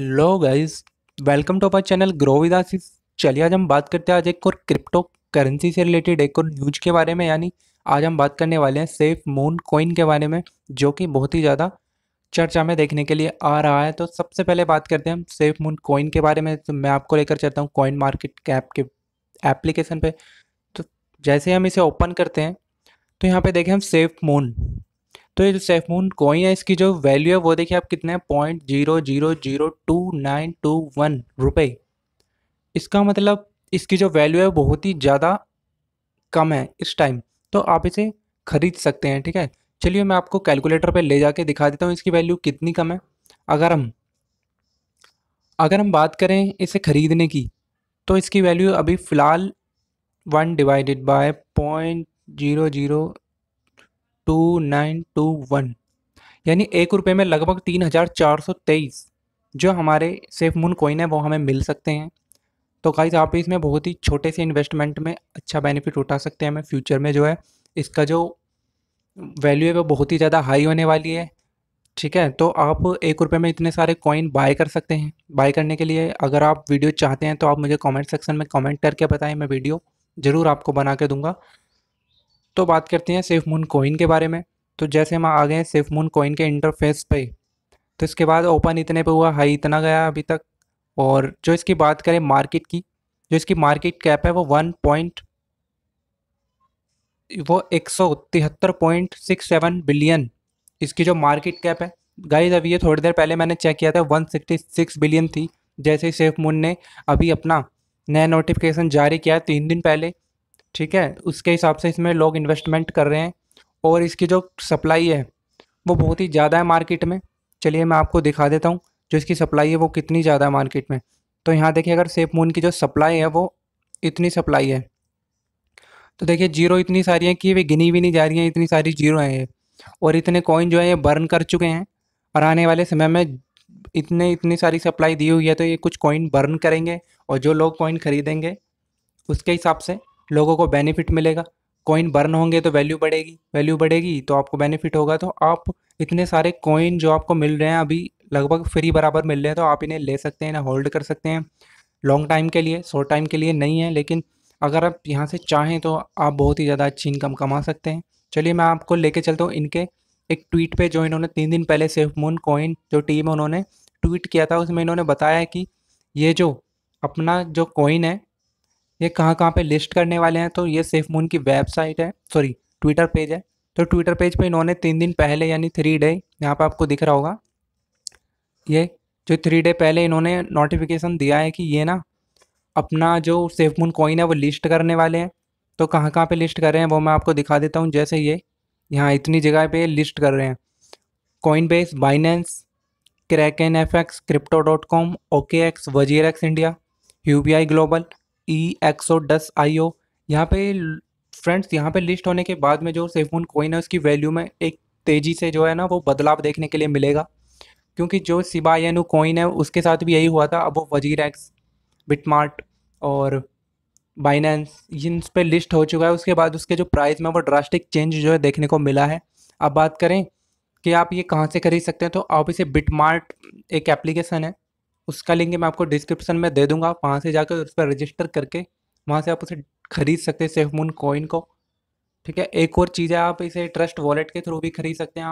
hello guys welcome to our channel grow with Ashish चलिए आज हम बात करते हैं आज एक और क्रिप्टो करेंसी से रिलेटेड एक और न्यूज के बारे में यानी आज हम बात करने वाले हैं सेफ मून कॉइन के बारे में जो कि बहुत ही ज़्यादा चर्चा में देखने के लिए आ रहा है तो सबसे पहले बात करते हैं हम सेफ मून कॉइन के बारे में तो मैं आपको लेकर चलता हूँ कॉइन मार्केट कैप के एप्लीकेशन पर तो जैसे हम इसे ओपन करते हैं तो यहाँ पर देखें हम सेफ मून तो ये जो मून कॉइन है इसकी जो वैल्यू है वो देखिए आप कितना है point zero zero zero two nine two one रुपये इसका मतलब इसकी जो वैल्यू है बहुत ही ज़्यादा कम है इस टाइम तो आप इसे खरीद सकते हैं ठीक है चलिए मैं आपको कैलकुलेटर पर ले जाके दिखा देता हूँ इसकी वैल्यू कितनी कम है अगर हम अगर हम बात करें इसे ख़रीदने की तो इसकी वैल्यू अभी फ़िलहाल one divided by point zero zero two nine two one यानी एक रुपये में लगभग तीन हज़ार चार सौ तेईस जो हमारे सेफ मून कोइन है वो हमें मिल सकते हैं तो गाइज आप इसमें बहुत ही छोटे से इन्वेस्टमेंट में अच्छा बेनिफिट उठा सकते हैं हमें फ्यूचर में जो है इसका जो वैल्यू है वो बहुत ही ज़्यादा हाई होने वाली है ठीक है तो आप एक रुपये में इतने सारे कॉइन बाय कर सकते हैं बाय करने के लिए अगर आप वीडियो चाहते हैं तो आप मुझे कमेंट सेक्शन में कमेंट करके बताएं मैं वीडियो ज़रूर आपको बना के दूंगा तो बात करते हैं सेफ मून कोइन के बारे में तो जैसे हम आ गए हैं सेफ मून कोइन के इंटरफेस पे तो इसके बाद ओपन इतने पे हुआ हाई इतना गया अभी तक और जो इसकी बात करें मार्केट की जो इसकी मार्केट कैप है वो वन पॉइंट वो एक सौ तिहत्तर पॉइंट सिक्स सेवन बिलियन इसकी जो मार्केट कैप है गाइज अभी ये थोड़ी देर पहले मैंने चेक किया था वन सिक्सटी सिक्स बिलियन थी जैसे ही सेफ मून ने अभी अपना नया नोटिफिकेशन जारी किया तीन दिन पहले ठीक है उसके हिसाब से इसमें लोग इन्वेस्टमेंट कर रहे हैं और इसकी जो सप्लाई है वो बहुत ही ज़्यादा है मार्केट में चलिए मैं आपको दिखा देता हूँ जो इसकी सप्लाई है वो कितनी ज़्यादा है मार्केट में तो यहाँ देखिए अगर सेफ मून की जो सप्लाई है वो इतनी सप्लाई है तो देखिए जीरो इतनी सारी हैं कि वे गिनी भी नहीं जा रही हैं इतनी सारी जीरो हैं ये और इतने कॉइन जो है ये बर्न कर चुके हैं और आने वाले समय में इतने इतनी सारी सप्लाई दी हुई है तो ये कुछ कॉइन बर्न करेंगे और जो लोग कॉइन खरीदेंगे उसके हिसाब से लोगों को बेनिफिट मिलेगा कॉइन बर्न होंगे तो वैल्यू बढ़ेगी वैल्यू बढ़ेगी तो आपको बेनिफिट होगा तो आप इतने सारे कॉइन जो आपको मिल रहे हैं अभी लगभग फ्री बराबर मिल रहे हैं तो आप इन्हें ले सकते हैं इन्हें होल्ड कर सकते हैं लॉन्ग टाइम के लिए शॉर्ट टाइम के लिए नहीं है लेकिन अगर आप यहाँ से चाहें तो आप बहुत ही ज़्यादा अच्छी इनकम कमा सकते हैं चलिए मैं आपको लेके चलता हूँ इनके एक ट्वीट पे जो इन्होंने तीन दिन पहले सेफ मून कॉइन जो टीम है उन्होंने ट्वीट किया था उसमें इन्होंने बताया कि ये जो अपना जो कॉइन है ये कहाँ कहाँ पे लिस्ट करने वाले हैं तो ये सेफ मून की वेबसाइट है सॉरी ट्विटर पेज है तो ट्विटर पेज पे इन्होंने तीन दिन पहले यानी थ्री डे यहाँ पर आपको दिख रहा होगा ये जो थ्री डे पहले इन्होंने नोटिफिकेशन दिया है कि ये ना अपना जो सेफ मून कॉइन है वो लिस्ट करने वाले हैं तो कहाँ कहाँ पर लिस्ट कर रहे हैं वो मैं आपको दिखा देता हूँ जैसे ये यहाँ इतनी जगह पर लिस्ट कर रहे हैं coinbase binance kraken F X crypto dot com okex WazirX India U P I global E e, exodus I O यहाँ पे फ्रेंड्स यहाँ पे लिस्ट होने के बाद में जो सेफोन कोइन है उसकी वैल्यू में एक तेज़ी से जो है ना वो बदलाव देखने के लिए मिलेगा क्योंकि जो ओ कोइन है उसके साथ भी यही हुआ था अब वो वजीर एक्स बिटमार्ट और बाइनेंस इन पर लिस्ट हो चुका है उसके बाद उसके जो प्राइस में वो ड्रास्टिक चेंज जो है देखने को मिला है अब बात करें कि आप ये कहाँ से खरीद सकते हैं तो आप इसे बिटमार्ट एक एप्लीकेशन है उसका लिंक मैं आपको डिस्क्रिप्शन में दे दूंगा वहाँ से जाकर उस पर रजिस्टर करके वहाँ से आप उसे खरीद सकते हैं सेफमून कॉइन को ठीक है एक और चीज़ है आप इसे ट्रस्ट वॉलेट के थ्रू भी खरीद सकते हैं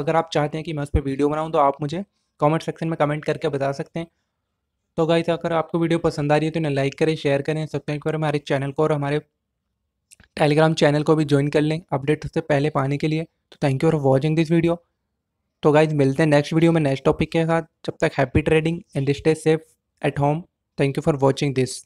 अगर आप चाहते हैं कि मैं उस पर वीडियो बनाऊँ तो आप मुझे कमेंट सेक्शन में कमेंट करके बता सकते हैं तो गाइस अगर आपको वीडियो पसंद आ रही है तो इन्हें लाइक करें शेयर करें सब्सक्राइब करें हमारे चैनल को और हमारे टेलीग्राम चैनल को भी ज्वाइन कर लें अपडेट सबसे पहले पाने के लिए तो thank you for watching this video तो गाइज मिलते हैं नेक्स्ट वीडियो में नेक्स्ट टॉपिक के साथ जब तक happy trading and stay safe at home thank you for watching this